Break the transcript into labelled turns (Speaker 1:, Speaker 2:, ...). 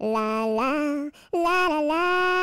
Speaker 1: la la la la la.